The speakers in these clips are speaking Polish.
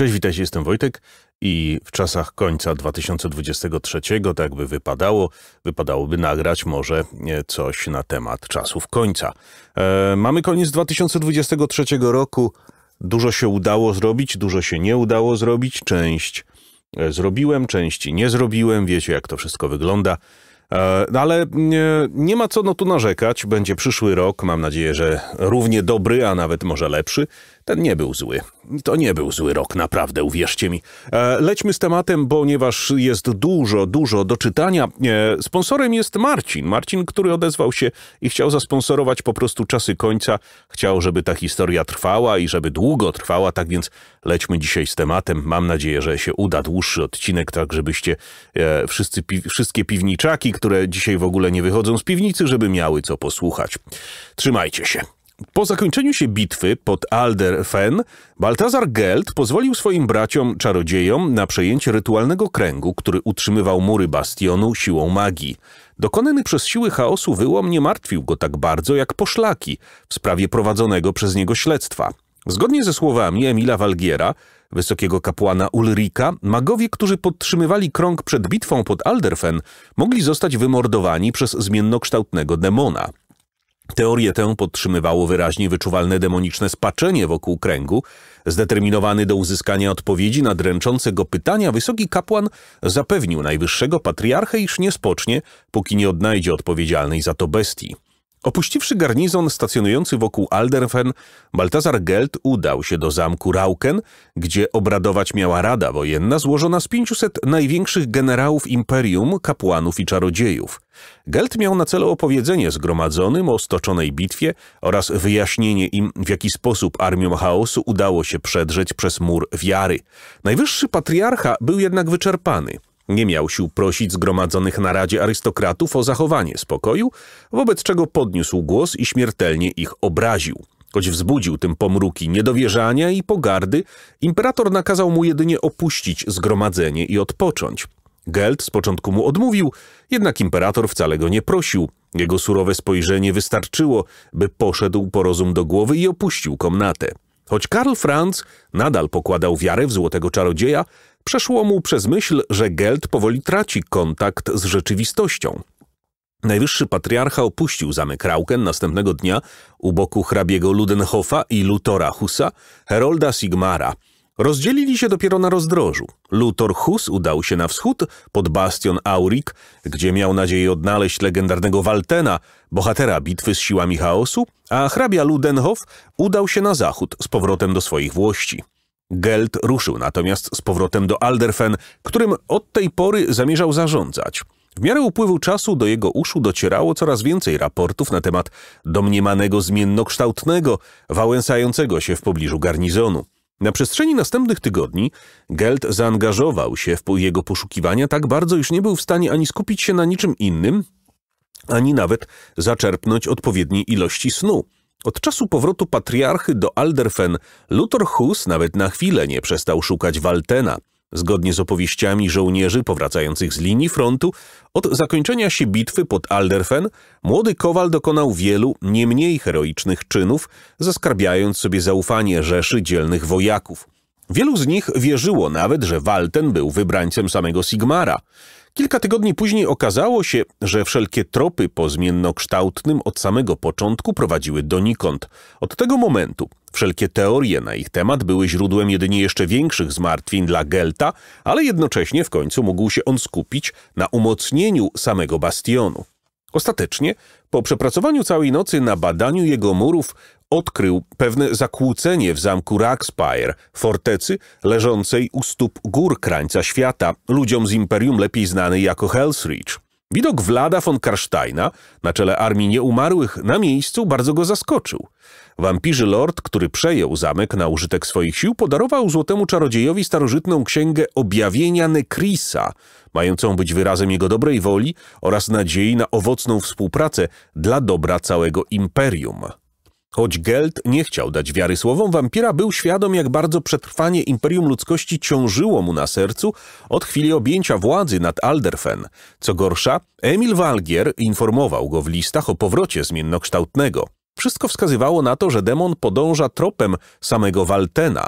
Cześć, witajcie, jestem Wojtek i w czasach końca 2023, tak by wypadało, wypadałoby nagrać może e, coś na temat czasów końca. E, mamy koniec 2023 roku, dużo się udało zrobić, dużo się nie udało zrobić, część e, zrobiłem, części nie zrobiłem, wiecie jak to wszystko wygląda. E, no ale mm, nie ma co no tu narzekać. Będzie przyszły rok, mam nadzieję, że równie dobry, a nawet może lepszy. Ten nie był zły. To nie był zły rok, naprawdę, uwierzcie mi. E, lećmy z tematem, ponieważ jest dużo, dużo do czytania. E, sponsorem jest Marcin. Marcin, który odezwał się i chciał zasponsorować po prostu czasy końca. Chciał, żeby ta historia trwała i żeby długo trwała, tak więc lećmy dzisiaj z tematem. Mam nadzieję, że się uda dłuższy odcinek, tak żebyście e, wszyscy, wszystkie piwniczaki, które dzisiaj w ogóle nie wychodzą z piwnicy, żeby miały co posłuchać. Trzymajcie się. Po zakończeniu się bitwy pod Alderfen, Baltazar Geld pozwolił swoim braciom czarodziejom na przejęcie rytualnego kręgu, który utrzymywał mury bastionu siłą magii. Dokonany przez siły chaosu wyłom nie martwił go tak bardzo jak poszlaki w sprawie prowadzonego przez niego śledztwa. Zgodnie ze słowami Emila Walgiera, wysokiego kapłana Ulrika, magowie, którzy podtrzymywali krąg przed bitwą pod Alderfen, mogli zostać wymordowani przez zmiennokształtnego demona. Teorię tę podtrzymywało wyraźnie wyczuwalne demoniczne spaczenie wokół kręgu. Zdeterminowany do uzyskania odpowiedzi na dręczące go pytania, wysoki kapłan zapewnił najwyższego patriarchę, iż nie spocznie, póki nie odnajdzie odpowiedzialnej za to bestii. Opuściwszy garnizon stacjonujący wokół Alderfen, Baltazar Geld udał się do zamku Rauken, gdzie obradować miała Rada Wojenna złożona z 500 największych generałów imperium, kapłanów i czarodziejów. Geld miał na celu opowiedzenie zgromadzonym o stoczonej bitwie oraz wyjaśnienie im, w jaki sposób armiom chaosu udało się przedrzeć przez mur wiary. Najwyższy patriarcha był jednak wyczerpany – nie miał sił prosić zgromadzonych na Radzie arystokratów o zachowanie spokoju, wobec czego podniósł głos i śmiertelnie ich obraził. Choć wzbudził tym pomruki niedowierzania i pogardy, imperator nakazał mu jedynie opuścić zgromadzenie i odpocząć. Geld z początku mu odmówił, jednak imperator wcale go nie prosił. Jego surowe spojrzenie wystarczyło, by poszedł po rozum do głowy i opuścił komnatę. Choć Karl Franz nadal pokładał wiarę w złotego czarodzieja, Przeszło mu przez myśl, że Geld powoli traci kontakt z rzeczywistością. Najwyższy patriarcha opuścił zamek Rauken następnego dnia u boku hrabiego Ludenhofa i Lutora Husa, Herolda Sigmara. Rozdzielili się dopiero na rozdrożu. Lutor Hus udał się na wschód, pod bastion Aurik, gdzie miał nadzieję odnaleźć legendarnego Waltena, bohatera bitwy z siłami chaosu, a hrabia Ludenhof udał się na zachód z powrotem do swoich włości. Geld ruszył natomiast z powrotem do Alderfen, którym od tej pory zamierzał zarządzać. W miarę upływu czasu do jego uszu docierało coraz więcej raportów na temat domniemanego zmiennokształtnego, wałęsającego się w pobliżu garnizonu. Na przestrzeni następnych tygodni Geld zaangażował się w jego poszukiwania tak bardzo, iż nie był w stanie ani skupić się na niczym innym, ani nawet zaczerpnąć odpowiedniej ilości snu. Od czasu powrotu patriarchy do Alderfen, Luthor Hus nawet na chwilę nie przestał szukać Waltena. Zgodnie z opowieściami żołnierzy powracających z linii frontu, od zakończenia się bitwy pod Alderfen, młody kowal dokonał wielu, nie mniej heroicznych czynów, zaskarbiając sobie zaufanie rzeszy dzielnych wojaków. Wielu z nich wierzyło nawet, że Walten był wybrańcem samego Sigmara. Kilka tygodni później okazało się, że wszelkie tropy po zmiennokształtnym od samego początku prowadziły donikąd. Od tego momentu wszelkie teorie na ich temat były źródłem jedynie jeszcze większych zmartwień dla Gelta, ale jednocześnie w końcu mógł się on skupić na umocnieniu samego bastionu. Ostatecznie, po przepracowaniu całej nocy na badaniu jego murów, odkrył pewne zakłócenie w zamku Ragspire, fortecy leżącej u stóp gór krańca świata, ludziom z imperium lepiej znanej jako Hell's Reach. Widok Wlada von Karsteina na czele armii nieumarłych na miejscu bardzo go zaskoczył. Wampirzy lord, który przejął zamek na użytek swoich sił, podarował złotemu czarodziejowi starożytną księgę objawienia Nekrisa, mającą być wyrazem jego dobrej woli oraz nadziei na owocną współpracę dla dobra całego imperium. Choć Geld nie chciał dać wiary słowom wampira, był świadom, jak bardzo przetrwanie Imperium Ludzkości ciążyło mu na sercu od chwili objęcia władzy nad Alderfen. Co gorsza, Emil Walgier informował go w listach o powrocie zmiennokształtnego. Wszystko wskazywało na to, że demon podąża tropem samego Waltena.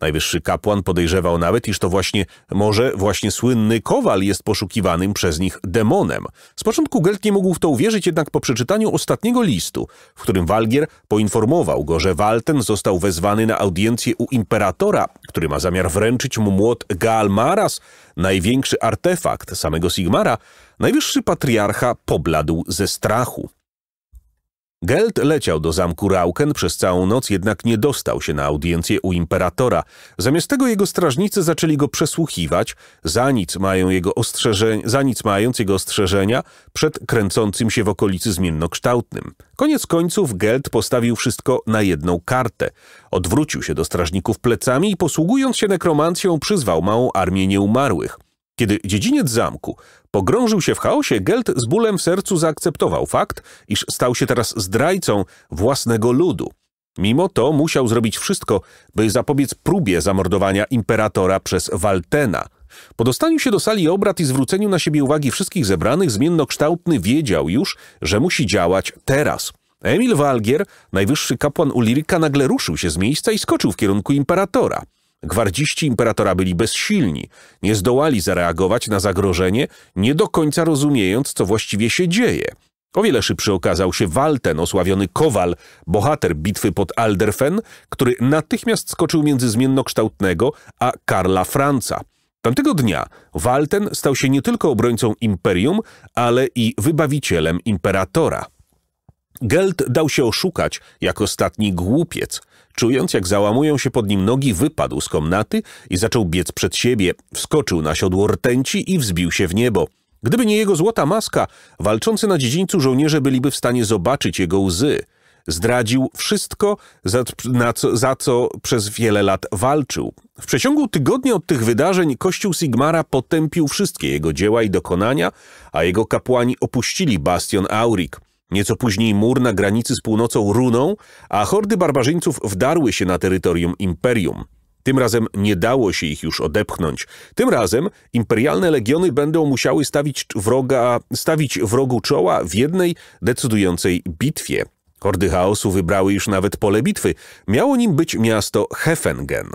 Najwyższy kapłan podejrzewał nawet, iż to właśnie, może właśnie słynny Kowal jest poszukiwanym przez nich demonem. Z początku Gelt nie mógł w to uwierzyć, jednak po przeczytaniu ostatniego listu, w którym Walgier poinformował go, że Walten został wezwany na audiencję u imperatora, który ma zamiar wręczyć mu młot Galmaras, największy artefakt samego Sigmara, najwyższy patriarcha pobladł ze strachu. Geld leciał do zamku Rauken przez całą noc, jednak nie dostał się na audiencję u imperatora. Zamiast tego jego strażnicy zaczęli go przesłuchiwać, za nic, mają jego za nic mając jego ostrzeżenia przed kręcącym się w okolicy zmiennokształtnym. Koniec końców Geld postawił wszystko na jedną kartę. Odwrócił się do strażników plecami i posługując się nekromancją przyzwał małą armię nieumarłych – kiedy dziedziniec zamku pogrążył się w chaosie, Geld z bólem w sercu zaakceptował fakt, iż stał się teraz zdrajcą własnego ludu. Mimo to musiał zrobić wszystko, by zapobiec próbie zamordowania imperatora przez Waltena. Po dostaniu się do sali obrad i zwróceniu na siebie uwagi wszystkich zebranych, zmiennokształtny wiedział już, że musi działać teraz. Emil Walgier, najwyższy kapłan Ulirika, nagle ruszył się z miejsca i skoczył w kierunku imperatora. Gwardziści imperatora byli bezsilni, nie zdołali zareagować na zagrożenie, nie do końca rozumiejąc, co właściwie się dzieje. O wiele szybszy okazał się Walten, osławiony Kowal, bohater bitwy pod Alderfen, który natychmiast skoczył między Zmiennokształtnego a Karla Franca. Tamtego dnia Walten stał się nie tylko obrońcą imperium, ale i wybawicielem imperatora. Geld dał się oszukać, jak ostatni głupiec. Czując, jak załamują się pod nim nogi, wypadł z komnaty i zaczął biec przed siebie. Wskoczył na siodło rtęci i wzbił się w niebo. Gdyby nie jego złota maska, walczący na dziedzińcu żołnierze byliby w stanie zobaczyć jego łzy. Zdradził wszystko, za, co, za co przez wiele lat walczył. W przeciągu tygodnia od tych wydarzeń Kościół Sigmara potępił wszystkie jego dzieła i dokonania, a jego kapłani opuścili bastion Aurik. Nieco później mur na granicy z północą runął, a hordy barbarzyńców wdarły się na terytorium imperium. Tym razem nie dało się ich już odepchnąć. Tym razem imperialne legiony będą musiały stawić, wroga, stawić wrogu czoła w jednej decydującej bitwie. Hordy chaosu wybrały już nawet pole bitwy. Miało nim być miasto Hefengen.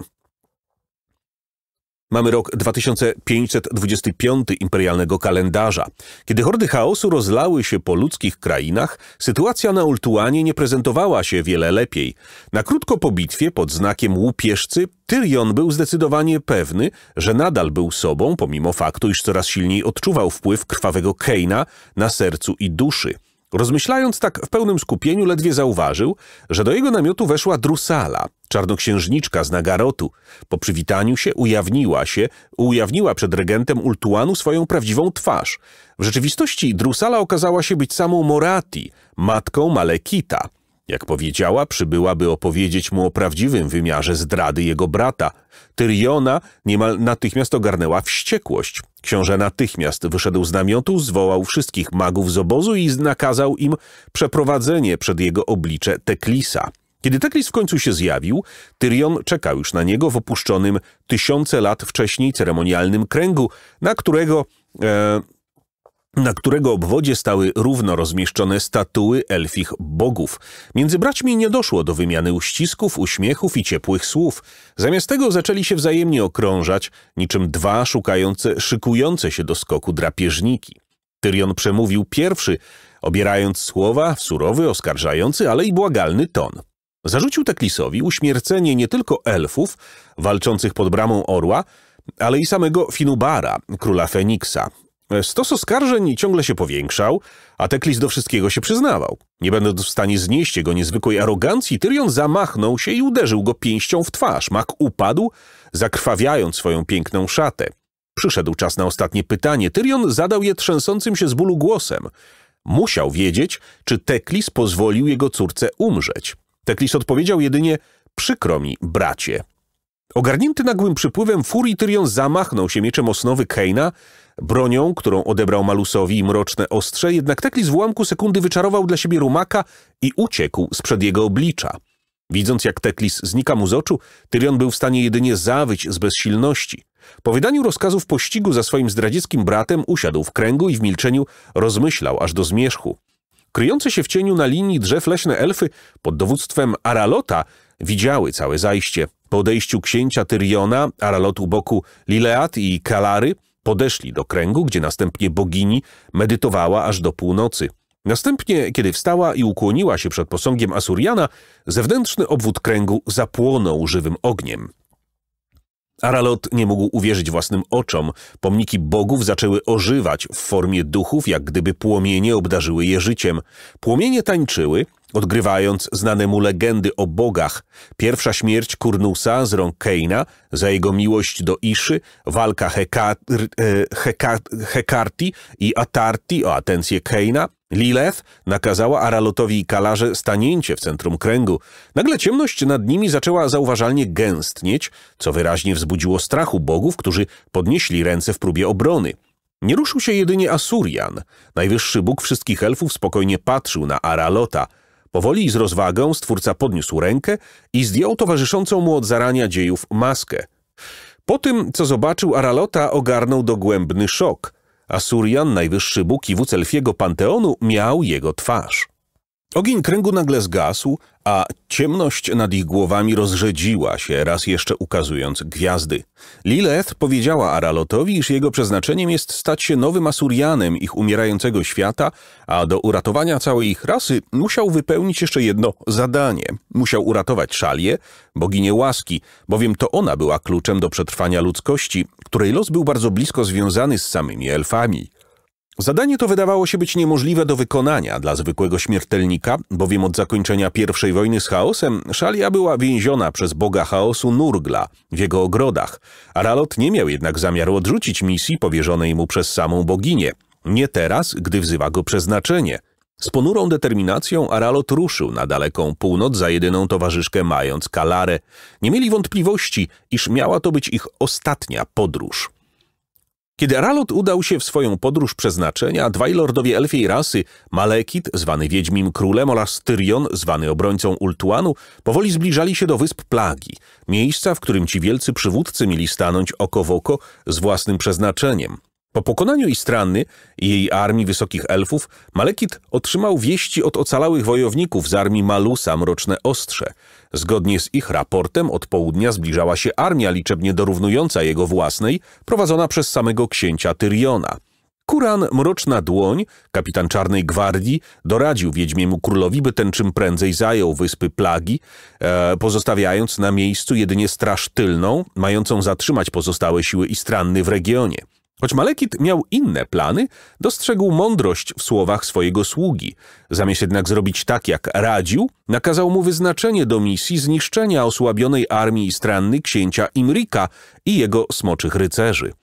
Mamy rok 2525 imperialnego kalendarza. Kiedy hordy chaosu rozlały się po ludzkich krainach, sytuacja na Ultuanie nie prezentowała się wiele lepiej. Na krótko po bitwie pod znakiem łupieżcy Tyrion był zdecydowanie pewny, że nadal był sobą, pomimo faktu, iż coraz silniej odczuwał wpływ krwawego Keina na sercu i duszy. Rozmyślając tak w pełnym skupieniu, ledwie zauważył, że do jego namiotu weszła Drusala, czarnoksiężniczka z Nagarotu. Po przywitaniu się ujawniła się, ujawniła przed regentem Ultuanu swoją prawdziwą twarz. W rzeczywistości Drusala okazała się być samą Morati, matką Malekita. Jak powiedziała, przybyła, by opowiedzieć mu o prawdziwym wymiarze zdrady jego brata. Tyriona niemal natychmiast ogarnęła wściekłość. Książę natychmiast wyszedł z namiotu, zwołał wszystkich magów z obozu i nakazał im przeprowadzenie przed jego oblicze Teklisa. Kiedy Teklis w końcu się zjawił, Tyrion czekał już na niego w opuszczonym tysiące lat wcześniej ceremonialnym kręgu, na którego... E, na którego obwodzie stały równo rozmieszczone statuły elfich bogów. Między braćmi nie doszło do wymiany uścisków, uśmiechów i ciepłych słów. Zamiast tego zaczęli się wzajemnie okrążać, niczym dwa szukające, szykujące się do skoku drapieżniki. Tyrion przemówił pierwszy, obierając słowa w surowy, oskarżający, ale i błagalny ton. Zarzucił Teklisowi uśmiercenie nie tylko elfów, walczących pod bramą orła, ale i samego Finubara, króla Feniksa, Stos oskarżeń ciągle się powiększał, a Teklis do wszystkiego się przyznawał. Nie będąc w stanie znieść jego niezwykłej arogancji, Tyrion zamachnął się i uderzył go pięścią w twarz. Mak upadł, zakrwawiając swoją piękną szatę. Przyszedł czas na ostatnie pytanie. Tyrion zadał je trzęsącym się z bólu głosem. Musiał wiedzieć, czy Teklis pozwolił jego córce umrzeć. Teklis odpowiedział jedynie, przykro mi, bracie. Ogarnięty nagłym przypływem furii, Tyrion zamachnął się mieczem osnowy Kejna, Bronią, którą odebrał Malusowi mroczne ostrze, jednak Teklis w ułamku sekundy wyczarował dla siebie rumaka i uciekł sprzed jego oblicza. Widząc, jak Teklis znika mu z oczu, Tyrion był w stanie jedynie zawyć z bezsilności. Po wydaniu rozkazów pościgu za swoim zdradzieckim bratem usiadł w kręgu i w milczeniu rozmyślał aż do zmierzchu. Kryjące się w cieniu na linii drzew leśne elfy pod dowództwem Aralota widziały całe zajście. Po odejściu księcia Tyriona, Aralot u boku Lileat i Kalary Podeszli do kręgu, gdzie następnie bogini medytowała aż do północy. Następnie, kiedy wstała i ukłoniła się przed posągiem Asuriana, zewnętrzny obwód kręgu zapłonął żywym ogniem. Aralot nie mógł uwierzyć własnym oczom. Pomniki bogów zaczęły ożywać w formie duchów, jak gdyby płomienie obdarzyły je życiem. Płomienie tańczyły, Odgrywając znane mu legendy o bogach, pierwsza śmierć Kurnusa z rąk Keina, za jego miłość do Iszy, walka Heka, e, Hekarti i Atarti o atencję Keina, Lileth nakazała Aralotowi i Kalarze stanięcie w centrum kręgu. Nagle ciemność nad nimi zaczęła zauważalnie gęstnieć, co wyraźnie wzbudziło strachu bogów, którzy podnieśli ręce w próbie obrony. Nie ruszył się jedynie Asurian. Najwyższy bóg wszystkich elfów spokojnie patrzył na Aralota – Powoli i z rozwagą stwórca podniósł rękę i zdjął towarzyszącą mu od zarania dziejów maskę. Po tym, co zobaczył, Aralota ogarnął dogłębny szok. Asurian, najwyższy bóg i wódz Panteonu, miał jego twarz. Ogień kręgu nagle zgasł, a ciemność nad ich głowami rozrzedziła się, raz jeszcze ukazując gwiazdy. Lilith powiedziała Aralotowi, iż jego przeznaczeniem jest stać się nowym Asurianem ich umierającego świata, a do uratowania całej ich rasy musiał wypełnić jeszcze jedno zadanie. Musiał uratować Szalię, boginię łaski, bowiem to ona była kluczem do przetrwania ludzkości, której los był bardzo blisko związany z samymi elfami. Zadanie to wydawało się być niemożliwe do wykonania dla zwykłego śmiertelnika, bowiem od zakończenia I wojny z chaosem Szalia była więziona przez boga chaosu Nurgla w jego ogrodach. Aralot nie miał jednak zamiaru odrzucić misji powierzonej mu przez samą boginię. Nie teraz, gdy wzywa go przeznaczenie. Z ponurą determinacją Aralot ruszył na daleką północ za jedyną towarzyszkę mając Kalarę. Nie mieli wątpliwości, iż miała to być ich ostatnia podróż. Kiedy Ralot udał się w swoją podróż przeznaczenia, dwaj lordowie elfiej rasy, Malekit, zwany Wiedźmim Królem oraz Tyrion, zwany obrońcą Ultuanu, powoli zbliżali się do Wysp Plagi, miejsca, w którym ci wielcy przywódcy mieli stanąć oko w oko z własnym przeznaczeniem. Po pokonaniu Istranny i jej armii wysokich elfów, Malekit otrzymał wieści od ocalałych wojowników z armii Malusa Mroczne Ostrze. Zgodnie z ich raportem od południa zbliżała się armia liczebnie dorównująca jego własnej, prowadzona przez samego księcia Tyriona. Kuran Mroczna Dłoń, kapitan Czarnej Gwardii, doradził Wiedźmiemu Królowi, by ten czym prędzej zajął wyspy Plagi, e, pozostawiając na miejscu jedynie straż tylną, mającą zatrzymać pozostałe siły Istranny w regionie. Choć Malekit miał inne plany, dostrzegł mądrość w słowach swojego sługi. Zamiast jednak zrobić tak, jak radził, nakazał mu wyznaczenie do misji zniszczenia osłabionej armii stranny księcia Imrika i jego smoczych rycerzy.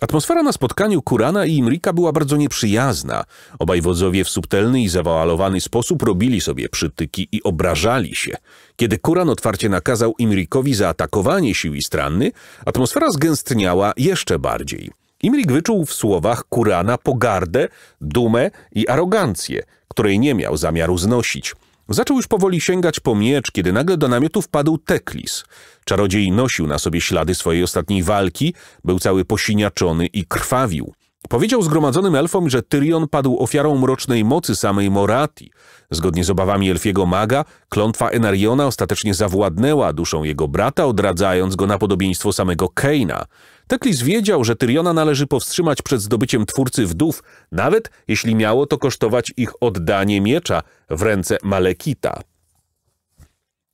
Atmosfera na spotkaniu Kurana i Imrika była bardzo nieprzyjazna. Obaj wodzowie w subtelny i zawalowany sposób robili sobie przytyki i obrażali się. Kiedy Kuran otwarcie nakazał Imrikowi zaatakowanie sił i Stranny, atmosfera zgęstniała jeszcze bardziej. Imrik wyczuł w słowach Kurana pogardę, dumę i arogancję, której nie miał zamiaru znosić. Zaczął już powoli sięgać po miecz, kiedy nagle do namiotu wpadł Teklis. Czarodziej nosił na sobie ślady swojej ostatniej walki, był cały posiniaczony i krwawił. Powiedział zgromadzonym elfom, że Tyrion padł ofiarą mrocznej mocy samej Morati. Zgodnie z obawami elfiego maga, klątwa Enariona ostatecznie zawładnęła duszą jego brata, odradzając go na podobieństwo samego Keina. Teklis wiedział, że Tyriona należy powstrzymać przed zdobyciem twórcy wdów, nawet jeśli miało to kosztować ich oddanie miecza w ręce Malekita.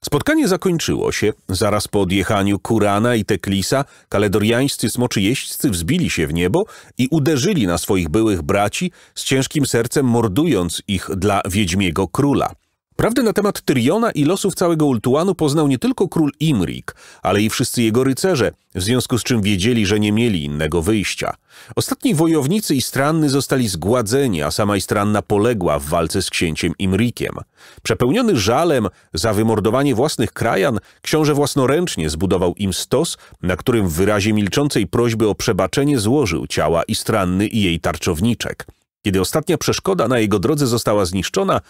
Spotkanie zakończyło się. Zaraz po odjechaniu Kurana i Teklisa kaledoriańscy smoczyjeźdźcy wzbili się w niebo i uderzyli na swoich byłych braci, z ciężkim sercem mordując ich dla Wiedźmiego Króla – Prawdę na temat Tyriona i losów całego Ultuanu poznał nie tylko król Imrik, ale i wszyscy jego rycerze, w związku z czym wiedzieli, że nie mieli innego wyjścia. Ostatni wojownicy Istranny zostali zgładzeni, a sama Istranna poległa w walce z księciem Imrikiem. Przepełniony żalem za wymordowanie własnych krajan, książę własnoręcznie zbudował im stos, na którym w wyrazie milczącej prośby o przebaczenie złożył ciała Istranny i jej tarczowniczek. Kiedy ostatnia przeszkoda na jego drodze została zniszczona,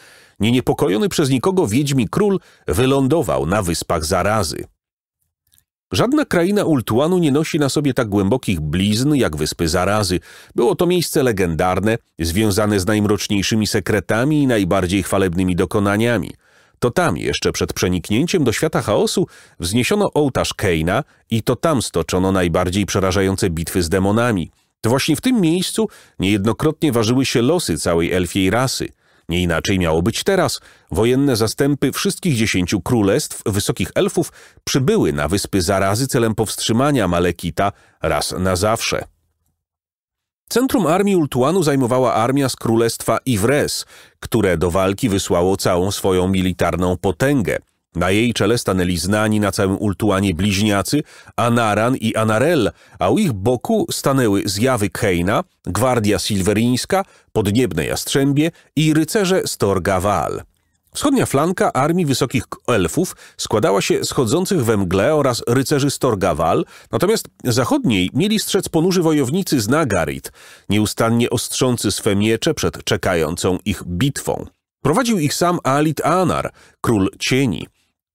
nieniepokojony przez nikogo wiedźmi król wylądował na wyspach zarazy. Żadna kraina Ultuanu nie nosi na sobie tak głębokich blizn jak Wyspy Zarazy. Było to miejsce legendarne, związane z najmroczniejszymi sekretami i najbardziej chwalebnymi dokonaniami. To tam, jeszcze przed przeniknięciem do świata chaosu, wzniesiono ołtarz Keina i to tam stoczono najbardziej przerażające bitwy z demonami – to właśnie w tym miejscu niejednokrotnie ważyły się losy całej elfiej rasy. Nie inaczej miało być teraz. Wojenne zastępy wszystkich dziesięciu królestw wysokich elfów przybyły na wyspy zarazy celem powstrzymania Malekita raz na zawsze. Centrum armii Ultuanu zajmowała armia z królestwa Ivres, które do walki wysłało całą swoją militarną potęgę – na jej czele stanęli znani na całym Ultuanie bliźniacy Anaran i Anarel, a u ich boku stanęły zjawy Keina, Gwardia Silweryńska, Podniebne Jastrzębie i rycerze Storgawal. Wschodnia flanka armii wysokich elfów składała się z chodzących we mgle oraz rycerzy Storgaval, natomiast zachodniej mieli strzec ponurzy wojownicy z Nagarit, nieustannie ostrzący swe miecze przed czekającą ich bitwą. Prowadził ich sam Alit Anar, król cieni.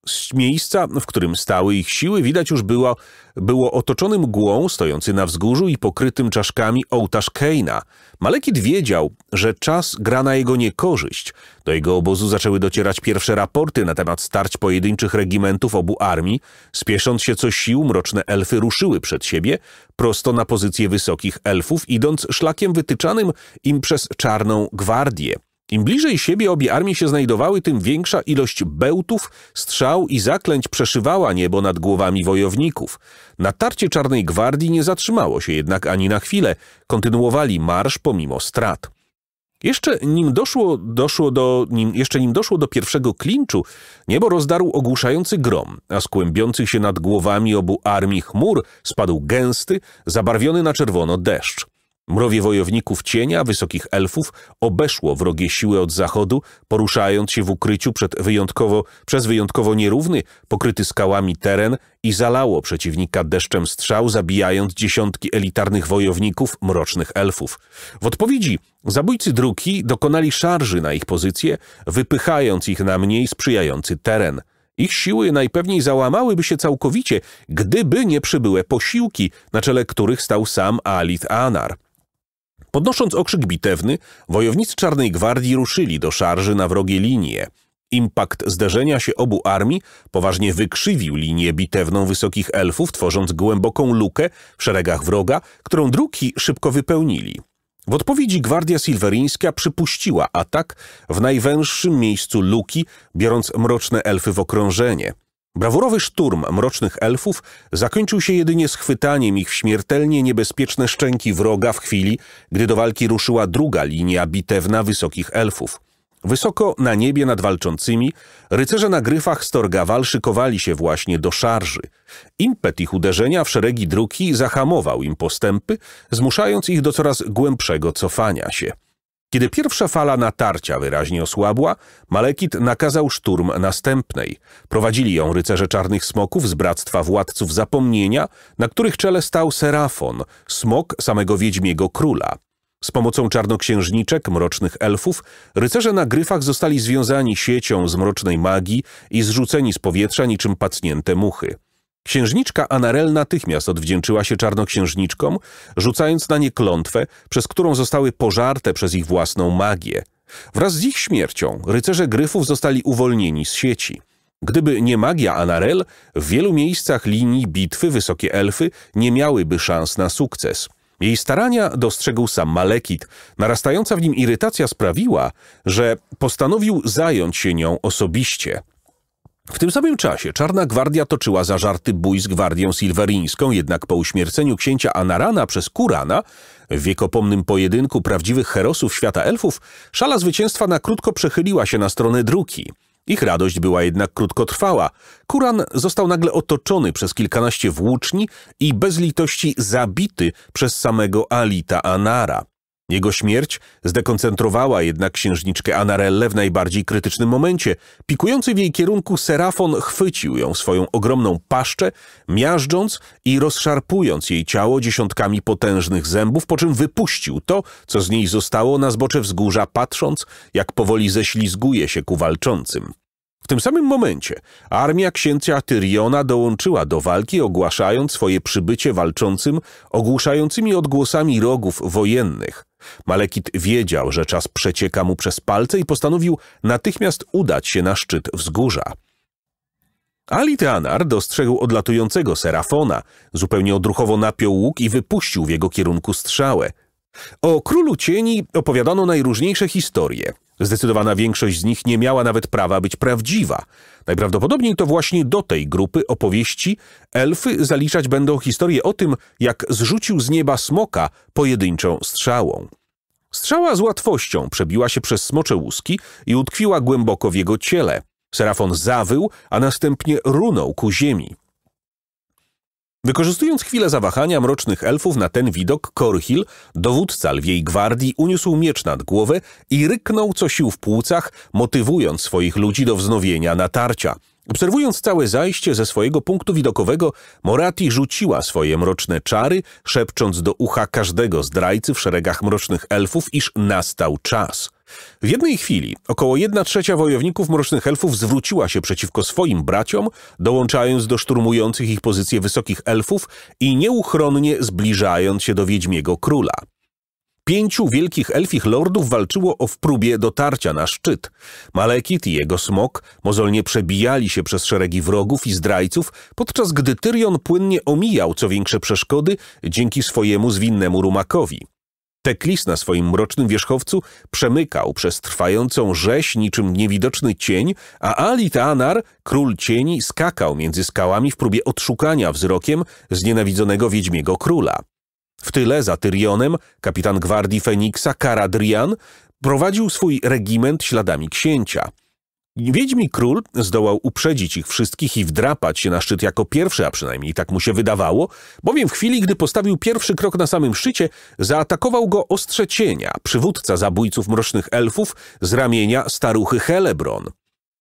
Z miejsca, w którym stały ich siły, widać już było, było otoczony mgłą, stojący na wzgórzu i pokrytym czaszkami ołtarz Keina. Malekit wiedział, że czas gra na jego niekorzyść. Do jego obozu zaczęły docierać pierwsze raporty na temat starć pojedynczych regimentów obu armii. Spiesząc się co sił, mroczne elfy ruszyły przed siebie, prosto na pozycję wysokich elfów, idąc szlakiem wytyczanym im przez czarną gwardię. Im bliżej siebie obie armie się znajdowały, tym większa ilość bełtów, strzał i zaklęć przeszywała niebo nad głowami wojowników. Natarcie Czarnej Gwardii nie zatrzymało się jednak ani na chwilę. Kontynuowali marsz pomimo strat. Jeszcze nim doszło, doszło do, nim, jeszcze nim doszło do pierwszego klinczu, niebo rozdarł ogłuszający grom, a z kłębiących się nad głowami obu armii chmur spadł gęsty, zabarwiony na czerwono deszcz. Mrowie wojowników cienia, wysokich elfów, obeszło wrogie siły od zachodu, poruszając się w ukryciu wyjątkowo, przez wyjątkowo nierówny, pokryty skałami teren i zalało przeciwnika deszczem strzał, zabijając dziesiątki elitarnych wojowników, mrocznych elfów. W odpowiedzi zabójcy druki dokonali szarży na ich pozycje, wypychając ich na mniej sprzyjający teren. Ich siły najpewniej załamałyby się całkowicie, gdyby nie przybyły posiłki, na czele których stał sam Alith Anar. Podnosząc okrzyk bitewny, wojownicy Czarnej Gwardii ruszyli do szarży na wrogie linie. Impakt zderzenia się obu armii poważnie wykrzywił linię bitewną wysokich elfów, tworząc głęboką lukę w szeregach wroga, którą druki szybko wypełnili. W odpowiedzi Gwardia Silweryńska przypuściła atak w najwęższym miejscu luki, biorąc mroczne elfy w okrążenie – Brawurowy szturm mrocznych elfów zakończył się jedynie schwytaniem ich w śmiertelnie niebezpieczne szczęki wroga w chwili, gdy do walki ruszyła druga linia bitewna wysokich elfów. Wysoko na niebie nad walczącymi, rycerze na gryfach Storgawal szykowali się właśnie do szarży. Impet ich uderzenia w szeregi druki zahamował im postępy, zmuszając ich do coraz głębszego cofania się. Kiedy pierwsza fala natarcia wyraźnie osłabła, Malekit nakazał szturm następnej. Prowadzili ją rycerze Czarnych Smoków z Bractwa Władców Zapomnienia, na których czele stał Serafon, smok samego Wiedźmiego Króla. Z pomocą czarnoksiężniczek, mrocznych elfów, rycerze na gryfach zostali związani siecią z mrocznej magii i zrzuceni z powietrza niczym pacnięte muchy. Księżniczka Anarel natychmiast odwdzięczyła się czarnoksiężniczkom, rzucając na nie klątwę, przez którą zostały pożarte przez ich własną magię. Wraz z ich śmiercią rycerze gryfów zostali uwolnieni z sieci. Gdyby nie magia Anarel, w wielu miejscach linii bitwy wysokie elfy nie miałyby szans na sukces. Jej starania dostrzegł sam Malekit. Narastająca w nim irytacja sprawiła, że postanowił zająć się nią osobiście – w tym samym czasie Czarna Gwardia toczyła zażarty bój z Gwardią Silwerińską, jednak po uśmierceniu księcia Anarana przez Kurana, w wiekopomnym pojedynku prawdziwych herosów świata elfów, szala zwycięstwa na krótko przechyliła się na stronę druki. Ich radość była jednak krótkotrwała. Kuran został nagle otoczony przez kilkanaście włóczni i bez litości zabity przez samego Alita Anara. Jego śmierć zdekoncentrowała jednak księżniczkę Anarelle w najbardziej krytycznym momencie. Pikujący w jej kierunku Serafon chwycił ją swoją ogromną paszczę, miażdżąc i rozszarpując jej ciało dziesiątkami potężnych zębów, po czym wypuścił to, co z niej zostało na zbocze wzgórza, patrząc, jak powoli ześlizguje się ku walczącym. W tym samym momencie armia księcia Tyriona dołączyła do walki, ogłaszając swoje przybycie walczącym, ogłuszającymi odgłosami rogów wojennych. Malekit wiedział, że czas przecieka mu przez palce i postanowił natychmiast udać się na szczyt wzgórza. Ali Teanar dostrzegł odlatującego Serafona, zupełnie odruchowo napiął łuk i wypuścił w jego kierunku strzałę. O królu cieni opowiadano najróżniejsze historie. Zdecydowana większość z nich nie miała nawet prawa być prawdziwa. Najprawdopodobniej to właśnie do tej grupy opowieści elfy zaliczać będą historię o tym, jak zrzucił z nieba smoka pojedynczą strzałą. Strzała z łatwością przebiła się przez smocze łuski i utkwiła głęboko w jego ciele. Serafon zawył, a następnie runął ku ziemi. Wykorzystując chwilę zawahania mrocznych elfów na ten widok, Korhil, dowódca lwiej gwardii, uniósł miecz nad głowę i ryknął co sił w płucach, motywując swoich ludzi do wznowienia natarcia. Obserwując całe zajście ze swojego punktu widokowego, Morati rzuciła swoje mroczne czary, szepcząc do ucha każdego zdrajcy w szeregach mrocznych elfów, iż nastał czas – w jednej chwili około 1 trzecia wojowników Mrocznych Elfów zwróciła się przeciwko swoim braciom, dołączając do szturmujących ich pozycje wysokich elfów i nieuchronnie zbliżając się do Wiedźmiego Króla. Pięciu wielkich elfich lordów walczyło o próbie dotarcia na szczyt. Malekit i jego smok mozolnie przebijali się przez szeregi wrogów i zdrajców, podczas gdy Tyrion płynnie omijał co większe przeszkody dzięki swojemu zwinnemu rumakowi. Teklis na swoim mrocznym wierzchowcu przemykał przez trwającą rzeź niczym niewidoczny cień, a Ali Taanar, król cieni, skakał między skałami w próbie odszukania wzrokiem znienawidzonego wiedźmiego króla. W tyle za Tyrionem kapitan gwardii Feniksa Karadrian prowadził swój regiment śladami księcia. Wiedźmi król zdołał uprzedzić ich wszystkich i wdrapać się na szczyt jako pierwszy, a przynajmniej tak mu się wydawało, bowiem w chwili, gdy postawił pierwszy krok na samym szczycie, zaatakował go ostrze cienia, przywódca zabójców mrocznych elfów z ramienia staruchy Helebron.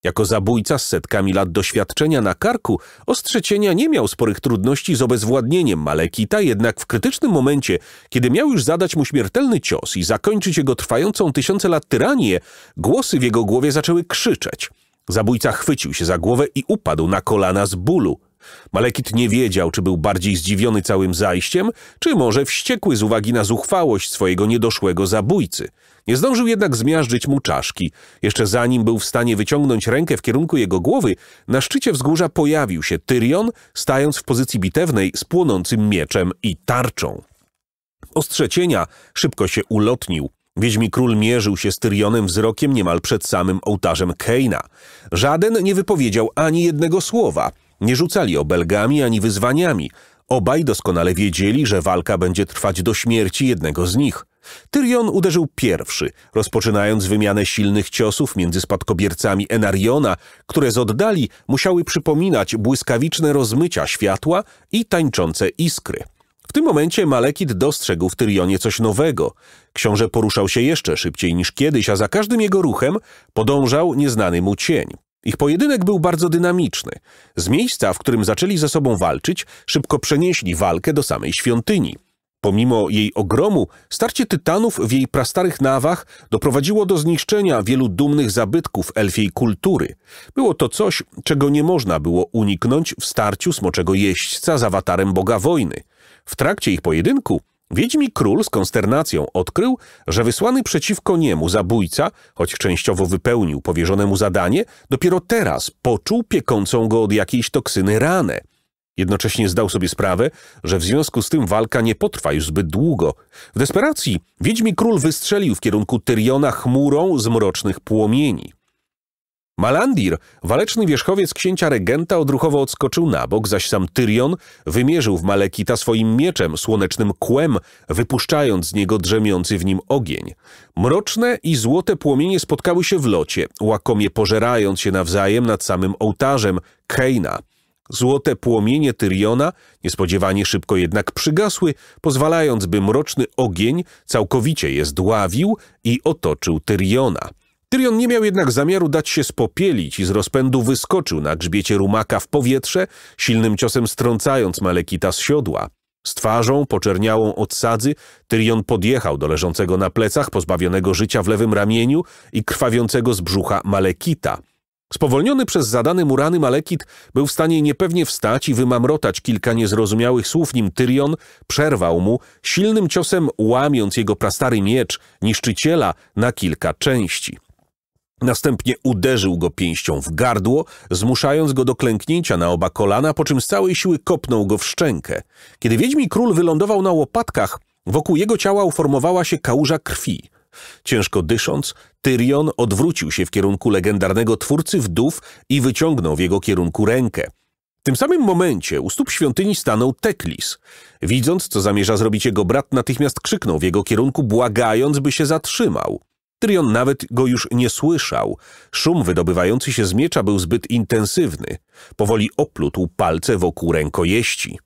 Jako zabójca z setkami lat doświadczenia na karku, Ostrzecienia nie miał sporych trudności z obezwładnieniem Malekita, jednak w krytycznym momencie, kiedy miał już zadać mu śmiertelny cios i zakończyć jego trwającą tysiące lat tyranię, głosy w jego głowie zaczęły krzyczeć. Zabójca chwycił się za głowę i upadł na kolana z bólu. Malekit nie wiedział, czy był bardziej zdziwiony całym zajściem, czy może wściekły z uwagi na zuchwałość swojego niedoszłego zabójcy. Nie zdążył jednak zmiażdżyć mu czaszki. Jeszcze zanim był w stanie wyciągnąć rękę w kierunku jego głowy, na szczycie wzgórza pojawił się Tyrion, stając w pozycji bitewnej z płonącym mieczem i tarczą. Ostrzecienia szybko się ulotnił. Wiedźmi król mierzył się z Tyrionem wzrokiem niemal przed samym ołtarzem Keina. Żaden nie wypowiedział ani jednego słowa – nie rzucali obelgami ani wyzwaniami. Obaj doskonale wiedzieli, że walka będzie trwać do śmierci jednego z nich. Tyrion uderzył pierwszy, rozpoczynając wymianę silnych ciosów między spadkobiercami Enariona, które z oddali musiały przypominać błyskawiczne rozmycia światła i tańczące iskry. W tym momencie Malekit dostrzegł w Tyrionie coś nowego. Książę poruszał się jeszcze szybciej niż kiedyś, a za każdym jego ruchem podążał nieznany mu cień. Ich pojedynek był bardzo dynamiczny. Z miejsca, w którym zaczęli ze sobą walczyć, szybko przenieśli walkę do samej świątyni. Pomimo jej ogromu, starcie tytanów w jej prastarych nawach doprowadziło do zniszczenia wielu dumnych zabytków elfiej kultury. Było to coś, czego nie można było uniknąć w starciu smoczego jeźdźca z awatarem boga wojny. W trakcie ich pojedynku Wiedźmi król z konsternacją odkrył, że wysłany przeciwko niemu zabójca, choć częściowo wypełnił powierzone mu zadanie, dopiero teraz poczuł piekącą go od jakiejś toksyny ranę. Jednocześnie zdał sobie sprawę, że w związku z tym walka nie potrwa już zbyt długo. W desperacji Wiedźmi Król wystrzelił w kierunku Tyriona chmurą z mrocznych płomieni. Malandir, waleczny wierzchowiec księcia regenta, odruchowo odskoczył na bok, zaś sam Tyrion wymierzył w Malekita swoim mieczem, słonecznym kłem, wypuszczając z niego drzemiący w nim ogień. Mroczne i złote płomienie spotkały się w locie, łakomie pożerając się nawzajem nad samym ołtarzem Keina. Złote płomienie Tyriona niespodziewanie szybko jednak przygasły, pozwalając, by mroczny ogień całkowicie je zdławił i otoczył Tyriona. Tyrion nie miał jednak zamiaru dać się spopielić i z rozpędu wyskoczył na grzbiecie rumaka w powietrze, silnym ciosem strącając Malekita z siodła. Z twarzą poczerniałą od sadzy Tyrion podjechał do leżącego na plecach, pozbawionego życia w lewym ramieniu i krwawiącego z brzucha Malekita. Spowolniony przez zadany mu rany Malekit był w stanie niepewnie wstać i wymamrotać kilka niezrozumiałych słów, nim Tyrion przerwał mu, silnym ciosem łamiąc jego prastary miecz, niszczyciela, na kilka części. Następnie uderzył go pięścią w gardło, zmuszając go do klęknięcia na oba kolana, po czym z całej siły kopnął go w szczękę. Kiedy Wiedźmi Król wylądował na łopatkach, wokół jego ciała uformowała się kałuża krwi. Ciężko dysząc, Tyrion odwrócił się w kierunku legendarnego twórcy wdów i wyciągnął w jego kierunku rękę. W tym samym momencie u stóp świątyni stanął Teklis. Widząc, co zamierza zrobić jego brat, natychmiast krzyknął w jego kierunku, błagając, by się zatrzymał. Tyrion nawet go już nie słyszał. Szum wydobywający się z miecza był zbyt intensywny. Powoli oplótł palce wokół rękojeści.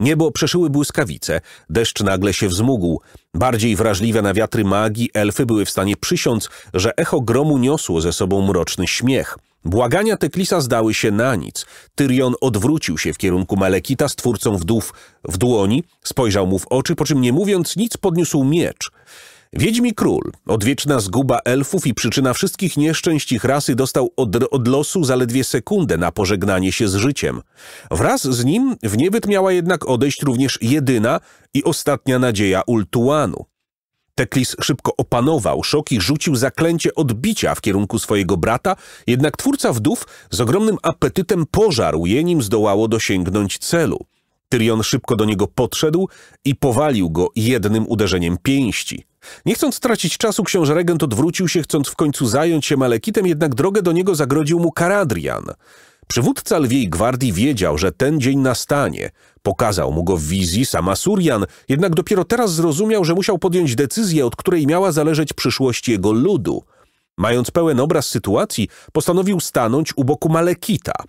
Niebo przeszyły błyskawice, deszcz nagle się wzmógł. Bardziej wrażliwe na wiatry magii elfy były w stanie przysiąc, że echo gromu niosło ze sobą mroczny śmiech. Błagania Teklisa zdały się na nic. Tyrion odwrócił się w kierunku Malekita z twórcą wdów w dłoni, spojrzał mu w oczy, po czym nie mówiąc nic podniósł miecz. Wiedźmi Król, odwieczna zguba elfów i przyczyna wszystkich nieszczęść ich rasy dostał od, od losu zaledwie sekundę na pożegnanie się z życiem. Wraz z nim w niebyt miała jednak odejść również jedyna i ostatnia nadzieja Ultuanu. Teklis szybko opanował szok i rzucił zaklęcie odbicia w kierunku swojego brata, jednak twórca wdów z ogromnym apetytem pożarł je, nim zdołało dosięgnąć celu. Tyrion szybko do niego podszedł i powalił go jednym uderzeniem pięści. Nie chcąc tracić czasu, książę regent odwrócił się, chcąc w końcu zająć się Malekitem, jednak drogę do niego zagrodził mu Karadrian. Przywódca Lwiej Gwardii wiedział, że ten dzień nastanie. Pokazał mu go w wizji sama Surian, jednak dopiero teraz zrozumiał, że musiał podjąć decyzję, od której miała zależeć przyszłość jego ludu. Mając pełen obraz sytuacji, postanowił stanąć u boku Malekita –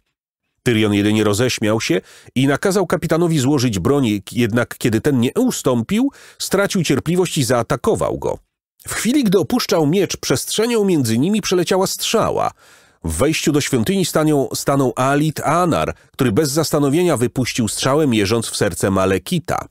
Tyrion jedynie roześmiał się i nakazał kapitanowi złożyć broń, jednak kiedy ten nie ustąpił, stracił cierpliwość i zaatakował go. W chwili, gdy opuszczał miecz, przestrzenią między nimi przeleciała strzała. W wejściu do świątyni stanią, stanął Alit Anar, który bez zastanowienia wypuścił strzałę mierząc w serce Malekita.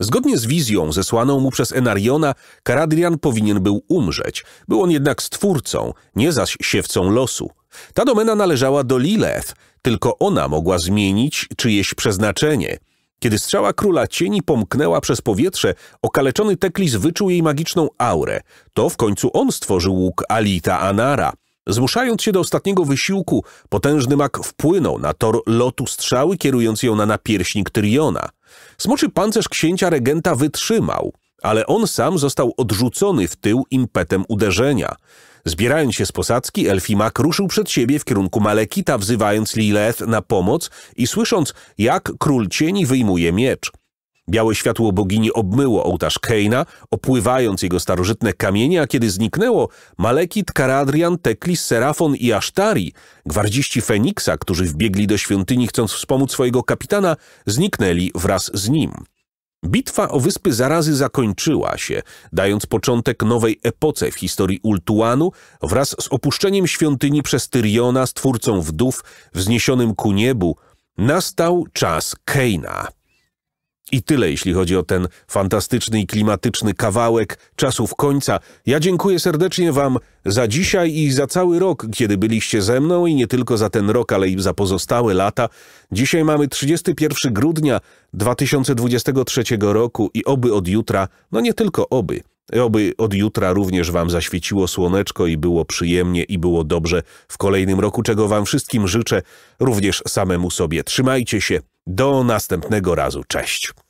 Zgodnie z wizją zesłaną mu przez Enariona, Karadrian powinien był umrzeć. Był on jednak stwórcą, nie zaś siewcą losu. Ta domena należała do Lilith, tylko ona mogła zmienić czyjeś przeznaczenie. Kiedy strzała króla cieni pomknęła przez powietrze, okaleczony Teklis wyczuł jej magiczną aurę. To w końcu on stworzył łuk Alita Anara. Zmuszając się do ostatniego wysiłku, potężny mak wpłynął na tor lotu strzały, kierując ją na napierśnik Tyriona. Smoczy pancerz księcia regenta wytrzymał, ale on sam został odrzucony w tył impetem uderzenia. Zbierając się z posadzki, Elfimak ruszył przed siebie w kierunku Malekita, wzywając Lileth na pomoc i słysząc, jak król cieni wyjmuje miecz. Białe światło bogini obmyło ołtarz Keina, opływając jego starożytne kamienie, a kiedy zniknęło, Malekit, Karadrian, Teklis, Serafon i Asztari, gwardziści Feniksa, którzy wbiegli do świątyni chcąc wspomóc swojego kapitana, zniknęli wraz z nim. Bitwa o Wyspy Zarazy zakończyła się, dając początek nowej epoce w historii Ultuanu wraz z opuszczeniem świątyni przez Tyriona, stwórcą wdów, wzniesionym ku niebu, nastał czas Keina. I tyle, jeśli chodzi o ten fantastyczny i klimatyczny kawałek czasów końca. Ja dziękuję serdecznie Wam za dzisiaj i za cały rok, kiedy byliście ze mną i nie tylko za ten rok, ale i za pozostałe lata. Dzisiaj mamy 31 grudnia 2023 roku i oby od jutra, no nie tylko oby, Oby od jutra również wam zaświeciło słoneczko i było przyjemnie i było dobrze w kolejnym roku, czego wam wszystkim życzę, również samemu sobie. Trzymajcie się. Do następnego razu. Cześć.